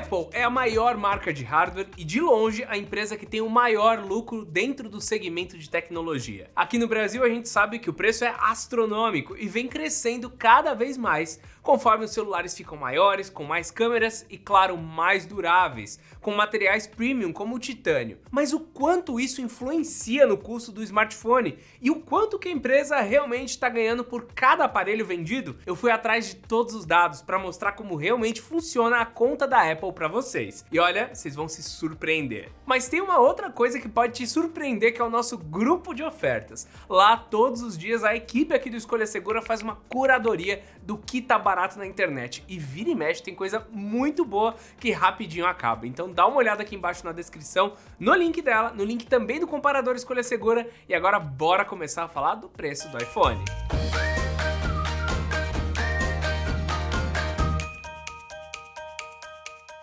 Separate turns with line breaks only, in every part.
Apple é a maior marca de hardware e de longe a empresa que tem o maior lucro dentro do segmento de tecnologia. Aqui no Brasil a gente sabe que o preço é astronômico e vem crescendo cada vez mais conforme os celulares ficam maiores, com mais câmeras e, claro, mais duráveis, com materiais premium como o titânio. Mas o quanto isso influencia no custo do smartphone e o quanto que a empresa realmente está ganhando por cada aparelho vendido? Eu fui atrás de todos os dados para mostrar como realmente funciona a conta da Apple para vocês. E olha, vocês vão se surpreender. Mas tem uma outra coisa que pode te surpreender que é o nosso grupo de ofertas. Lá todos os dias a equipe aqui do Escolha Segura faz uma curadoria do que tá barato na internet. E vira e mexe, tem coisa muito boa que rapidinho acaba. Então dá uma olhada aqui embaixo na descrição, no link dela, no link também do comparador Escolha Segura. E agora bora começar a falar do preço do iPhone.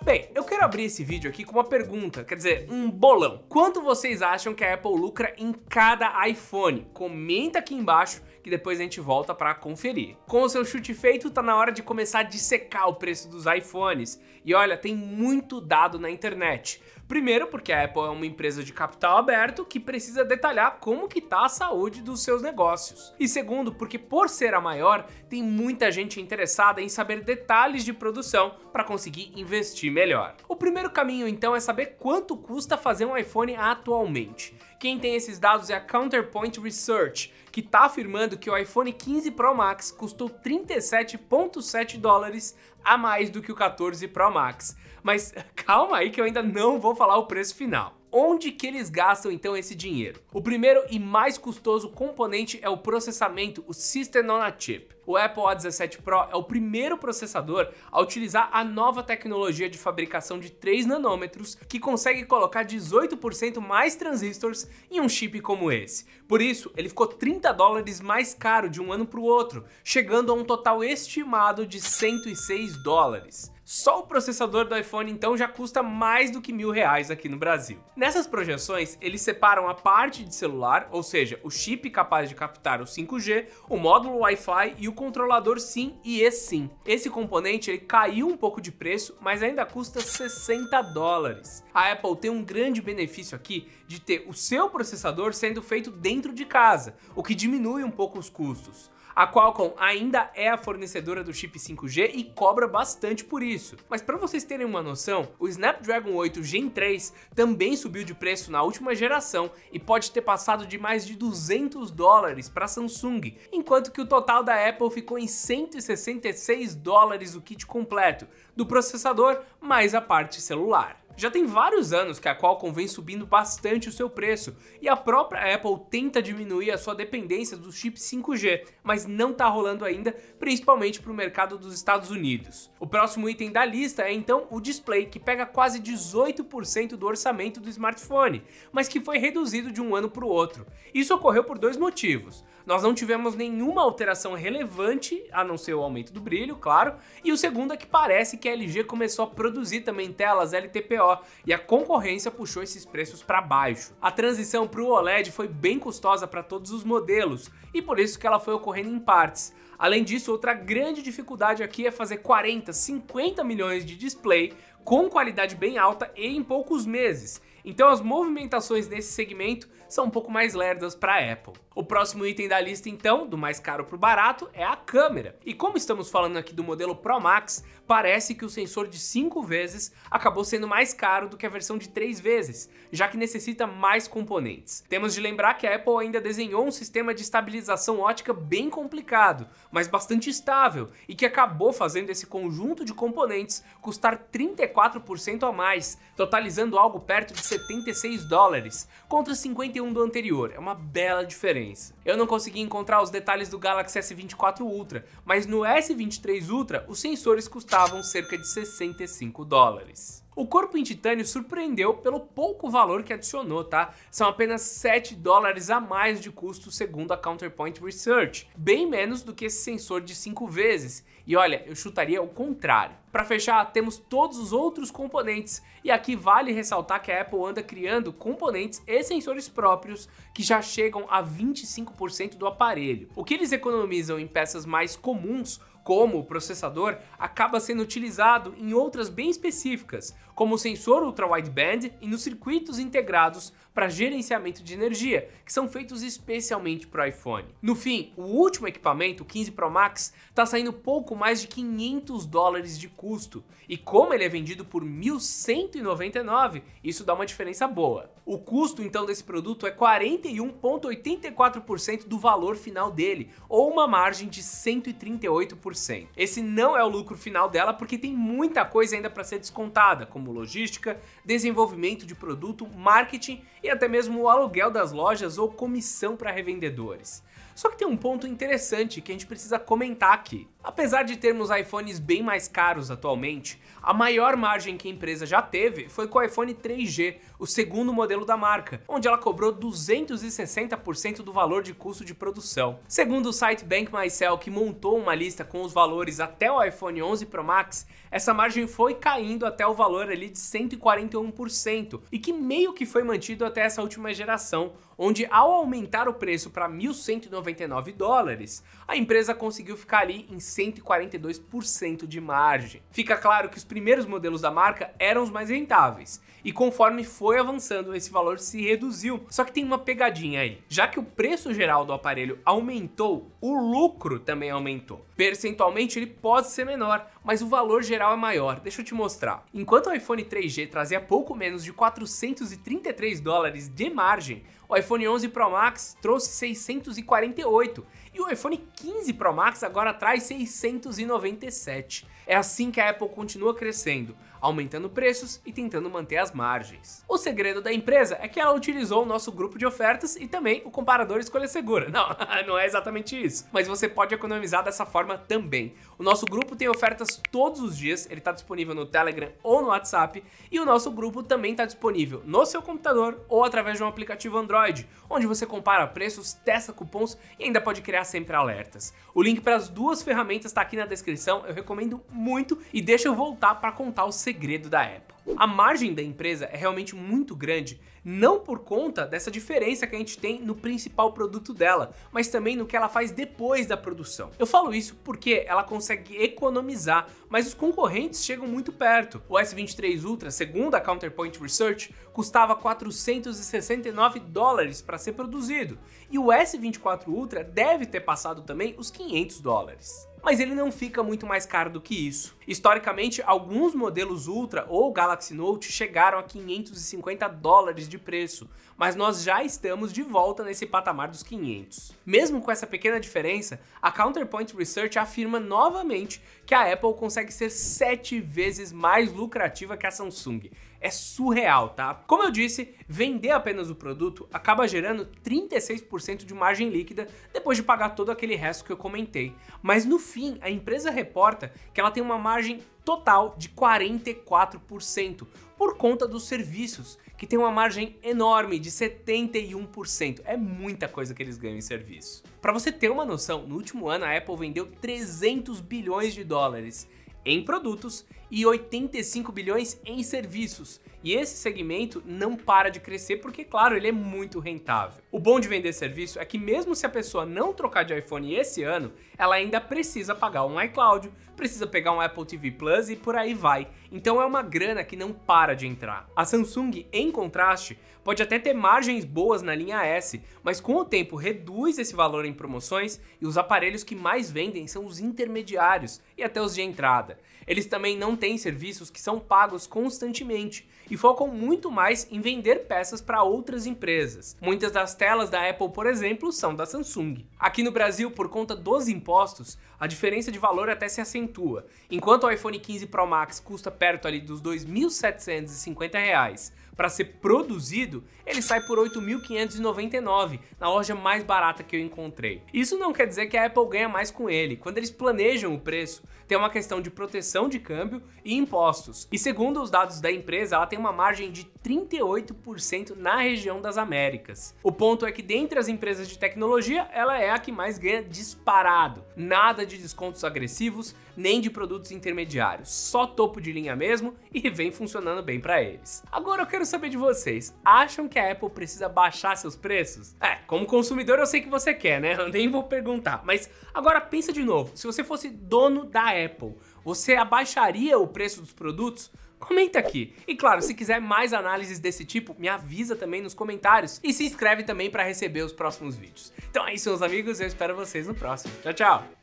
Bem, eu quero abrir esse vídeo aqui com uma pergunta, quer dizer, um bolão. Quanto vocês acham que a Apple lucra em cada iPhone? Comenta aqui embaixo que depois a gente volta para conferir. Com o seu chute feito, tá na hora de começar a dissecar o preço dos iPhones. E olha, tem muito dado na internet. Primeiro, porque a Apple é uma empresa de capital aberto que precisa detalhar como que tá a saúde dos seus negócios. E segundo, porque por ser a maior, tem muita gente interessada em saber detalhes de produção para conseguir investir melhor. O primeiro caminho então é saber quanto custa fazer um iPhone atualmente. Quem tem esses dados é a Counterpoint Research, que tá afirmando lembrando que o iPhone 15 Pro Max custou 37,7 dólares a mais do que o 14 Pro Max. Mas calma aí que eu ainda não vou falar o preço final onde que eles gastam então esse dinheiro? O primeiro e mais custoso componente é o processamento, o System on a Chip. O Apple A17 Pro é o primeiro processador a utilizar a nova tecnologia de fabricação de 3 nanômetros que consegue colocar 18% mais transistores em um chip como esse. Por isso, ele ficou 30 dólares mais caro de um ano para o outro, chegando a um total estimado de 106 dólares. Só o processador do iPhone então já custa mais do que mil reais aqui no Brasil. Nessas projeções, eles separam a parte de celular, ou seja, o chip capaz de captar o 5G, o módulo Wi-Fi e o controlador SIM e eSIM. Esse componente ele caiu um pouco de preço, mas ainda custa 60 dólares. A Apple tem um grande benefício aqui de ter o seu processador sendo feito dentro de casa, o que diminui um pouco os custos. A Qualcomm ainda é a fornecedora do chip 5G e cobra bastante por isso. Mas para vocês terem uma noção, o Snapdragon 8 Gen 3 também subiu de preço na última geração e pode ter passado de mais de 200 dólares para a Samsung, enquanto que o total da Apple ficou em 166 dólares o kit completo, do processador mais a parte celular. Já tem vários anos que a Qualcomm vem subindo bastante o seu preço e a própria Apple tenta diminuir a sua dependência dos chips 5G, mas não tá rolando ainda, principalmente para o mercado dos Estados Unidos. O próximo item da lista é então o display, que pega quase 18% do orçamento do smartphone, mas que foi reduzido de um ano para o outro. Isso ocorreu por dois motivos nós não tivemos nenhuma alteração relevante, a não ser o aumento do brilho, claro. E o segundo é que parece que a LG começou a produzir também telas LTPO e a concorrência puxou esses preços para baixo. A transição para o OLED foi bem custosa para todos os modelos e por isso que ela foi ocorrendo em partes. Além disso, outra grande dificuldade aqui é fazer 40, 50 milhões de display com qualidade bem alta e em poucos meses. Então as movimentações nesse segmento são um pouco mais lerdas para a Apple. O próximo item da lista então, do mais caro para o barato, é a câmera. E como estamos falando aqui do modelo Pro Max, parece que o sensor de 5 vezes acabou sendo mais caro do que a versão de 3 vezes, já que necessita mais componentes. Temos de lembrar que a Apple ainda desenhou um sistema de estabilização ótica bem complicado, mas bastante estável, e que acabou fazendo esse conjunto de componentes custar 34% a mais, totalizando algo perto de 76 dólares contra 51 do anterior, é uma bela diferença. Eu não consegui encontrar os detalhes do Galaxy S24 Ultra, mas no S23 Ultra os sensores custavam cerca de 65 dólares. O corpo em titânio surpreendeu pelo pouco valor que adicionou, tá? São apenas 7 dólares a mais de custo segundo a Counterpoint Research, bem menos do que esse sensor de 5 vezes, e olha, eu chutaria o contrário. Para fechar, temos todos os outros componentes, e aqui vale ressaltar que a Apple anda criando componentes e sensores próprios que já chegam a 25% do aparelho. O que eles economizam em peças mais comuns como o processador acaba sendo utilizado em outras bem específicas, como o sensor ultra-wideband e nos circuitos integrados para gerenciamento de energia, que são feitos especialmente para o iPhone. No fim, o último equipamento, o 15 Pro Max, está saindo pouco mais de 500 dólares de custo, e como ele é vendido por 1.199, isso dá uma diferença boa. O custo então desse produto é 41,84% do valor final dele, ou uma margem de 138%. Esse não é o lucro final dela porque tem muita coisa ainda para ser descontada, como logística, desenvolvimento de produto, marketing e até mesmo o aluguel das lojas ou comissão para revendedores. Só que tem um ponto interessante que a gente precisa comentar aqui. Apesar de termos iPhones bem mais caros atualmente, a maior margem que a empresa já teve foi com o iPhone 3G, o segundo modelo da marca, onde ela cobrou 260% do valor de custo de produção. Segundo o site Bank Mycel, que montou uma lista com os valores até o iPhone 11 Pro Max, essa margem foi caindo até o valor ali de 141% e que meio que foi mantido até essa última geração, onde ao aumentar o preço para 1.199 dólares, a empresa conseguiu ficar ali em 142% de margem. Fica claro que os primeiros modelos da marca eram os mais rentáveis, e conforme foi avançando, esse valor se reduziu. Só que tem uma pegadinha aí. Já que o preço geral do aparelho aumentou, o lucro também aumentou. Percentualmente ele pode ser menor, mas o valor geral é maior. Deixa eu te mostrar. Enquanto o iPhone 3G trazia pouco menos de 433 dólares de margem, o iPhone 11 Pro Max trouxe 648 e o iPhone 15 Pro Max agora traz 697. É assim que a Apple continua crescendo aumentando preços e tentando manter as margens. O segredo da empresa é que ela utilizou o nosso grupo de ofertas e também o comparador escolha segura. Não, não é exatamente isso, mas você pode economizar dessa forma também. O nosso grupo tem ofertas todos os dias, ele está disponível no Telegram ou no WhatsApp, e o nosso grupo também está disponível no seu computador ou através de um aplicativo Android, onde você compara preços, testa cupons e ainda pode criar sempre alertas. O link para as duas ferramentas está aqui na descrição, eu recomendo muito e deixa eu voltar para contar os segredo da Apple. A margem da empresa é realmente muito grande, não por conta dessa diferença que a gente tem no principal produto dela, mas também no que ela faz depois da produção. Eu falo isso porque ela consegue economizar, mas os concorrentes chegam muito perto. O S23 Ultra, segundo a Counterpoint Research, custava 469 dólares para ser produzido, e o S24 Ultra deve ter passado também os 500 dólares. Mas ele não fica muito mais caro do que isso. Historicamente, alguns modelos Ultra ou Galaxy Note chegaram a 550 dólares de preço, mas nós já estamos de volta nesse patamar dos 500. Mesmo com essa pequena diferença, a Counterpoint Research afirma novamente que a Apple consegue ser sete vezes mais lucrativa que a Samsung. É surreal, tá? Como eu disse, vender apenas o produto acaba gerando 36% de margem líquida depois de pagar todo aquele resto que eu comentei. Mas no fim, a empresa reporta que ela tem uma margem margem total de 44%, por conta dos serviços, que tem uma margem enorme de 71%. É muita coisa que eles ganham em serviço. Para você ter uma noção, no último ano a Apple vendeu 300 bilhões de dólares em produtos e 85 bilhões em serviços. E esse segmento não para de crescer porque, claro, ele é muito rentável. O bom de vender serviço é que mesmo se a pessoa não trocar de iPhone esse ano, ela ainda precisa pagar um iCloud, precisa pegar um Apple TV Plus e por aí vai. Então é uma grana que não para de entrar. A Samsung, em contraste, pode até ter margens boas na linha S, mas com o tempo reduz esse valor em promoções e os aparelhos que mais vendem são os intermediários e até os de entrada. Eles também não têm serviços que são pagos constantemente e focam muito mais em vender peças para outras empresas. Muitas das telas da Apple, por exemplo, são da Samsung. Aqui no Brasil, por conta dos impostos, a diferença de valor até se acentua. Enquanto o iPhone 15 Pro Max custa perto ali dos 2.750 reais para ser produzido, ele sai por 8.599 na loja mais barata que eu encontrei. Isso não quer dizer que a Apple ganha mais com ele. Quando eles planejam o preço, tem uma questão de proteção de câmbio e impostos. E segundo os dados da empresa, ela tem uma margem de 38% na região das Américas. O ponto é que dentre as empresas de tecnologia, ela é a que mais ganha disparado. Nada de descontos agressivos nem de produtos intermediários, só topo de linha mesmo e vem funcionando bem para eles. Agora eu quero saber de vocês, acham que a Apple precisa baixar seus preços? É, como consumidor eu sei que você quer, né? Eu nem vou perguntar, mas agora pensa de novo, se você fosse dono da Apple, você abaixaria o preço dos produtos? comenta aqui. E claro, se quiser mais análises desse tipo, me avisa também nos comentários e se inscreve também para receber os próximos vídeos. Então é isso, meus amigos, eu espero vocês no próximo. Tchau, tchau!